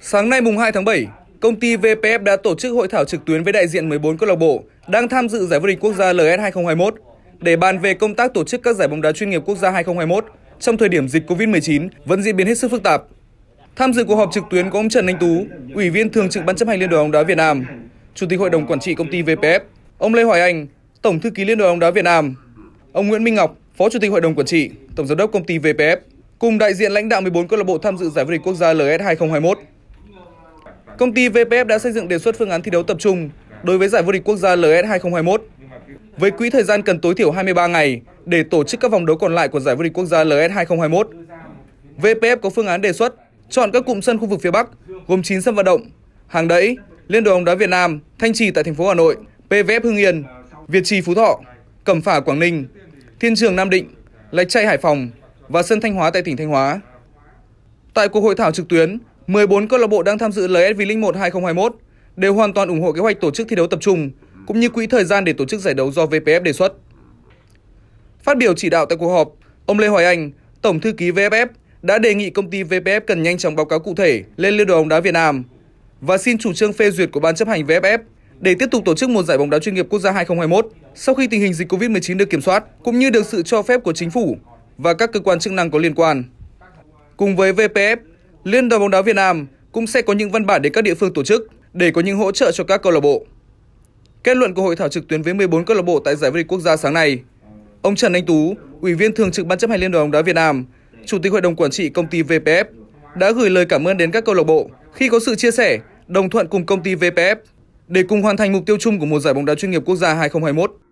Sáng nay mùng 2 tháng 7, công ty VPF đã tổ chức hội thảo trực tuyến với đại diện 14 câu lạc bộ đang tham dự giải vô địch quốc gia LS 2021 để bàn về công tác tổ chức các giải bóng đá chuyên nghiệp quốc gia 2021 trong thời điểm dịch COVID-19 vẫn diễn biến hết sức phức tạp. Tham dự cuộc họp trực tuyến có ông Trần Anh Tú, Ủy viên Thường trực Ban chấp hành Liên đoàn bóng đá Việt Nam, Chủ tịch Hội đồng Quản trị công ty VPF, ông Lê Hoài Anh, Tổng thư ký Liên đoàn bóng đá Việt Nam, ông Nguyễn Minh Ngọc, Phó Chủ tịch Hội đồng Quản trị, Tổng giám đốc công ty VPF, cùng đại diện lãnh đạo 14 câu lạc bộ tham dự giải vô địch quốc gia LS 2021. Công ty VPF đã xây dựng đề xuất phương án thi đấu tập trung đối với giải vô địch quốc gia LS 2021 với quỹ thời gian cần tối thiểu 23 ngày để tổ chức các vòng đấu còn lại của giải vô địch quốc gia LS 2021. VPF có phương án đề xuất chọn các cụm sân khu vực phía Bắc gồm 9 sân vận động: Hàng Đẫy, Liên đoàn bóng đá Việt Nam, Thanh Trì tại thành phố Hà Nội, PVF Hưng Yên, Việt Trì Phú Thọ, Cẩm Phả Quảng Ninh, Thiên Trường Nam Định, Lạch Tray Hải Phòng, và sân Thanh Hóa tại tỉnh Thanh Hóa. Tại cuộc hội thảo trực tuyến, 14 câu lạc bộ đang tham dự LSV Linh 1 2021 đều hoàn toàn ủng hộ kế hoạch tổ chức thi đấu tập trung cũng như quỹ thời gian để tổ chức giải đấu do VPF đề xuất. Phát biểu chỉ đạo tại cuộc họp, ông Lê Hoài Anh, Tổng thư ký VFF đã đề nghị công ty VPF cần nhanh chóng báo cáo cụ thể lên Liên đoàn bóng đá Việt Nam và xin chủ trương phê duyệt của ban chấp hành VFF để tiếp tục tổ chức một giải bóng đá chuyên nghiệp quốc gia 2021 sau khi tình hình dịch Covid-19 được kiểm soát cũng như được sự cho phép của chính phủ và các cơ quan chức năng có liên quan. Cùng với VPF, Liên đoàn bóng đá Việt Nam cũng sẽ có những văn bản đến các địa phương tổ chức để có những hỗ trợ cho các câu lạc bộ. Kết luận của hội thảo trực tuyến với 14 câu lạc bộ tại giải vô địch quốc gia sáng nay, ông Trần Anh Tú, Ủy viên thường trực Ban chấp hành Liên đoàn bóng đá Việt Nam, Chủ tịch Hội đồng quản trị công ty VPF đã gửi lời cảm ơn đến các câu lạc bộ khi có sự chia sẻ, đồng thuận cùng công ty VPF để cùng hoàn thành mục tiêu chung của một giải bóng đá chuyên nghiệp quốc gia 2021.